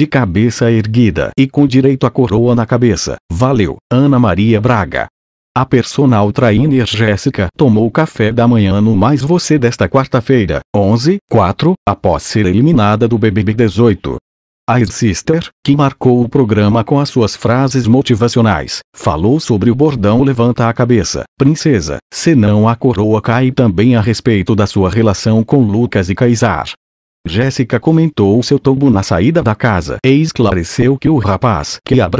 de cabeça erguida e com direito à coroa na cabeça. Valeu, Ana Maria Braga. A personal trainer Jéssica tomou café da manhã no Mais Você desta quarta-feira, 11, 4, após ser eliminada do BBB 18. A Sister, que marcou o programa com as suas frases motivacionais, falou sobre o bordão levanta a cabeça, princesa, senão a coroa cai também a respeito da sua relação com Lucas e Kaysar. Jéssica comentou seu tombo na saída da casa e esclareceu que o rapaz que abra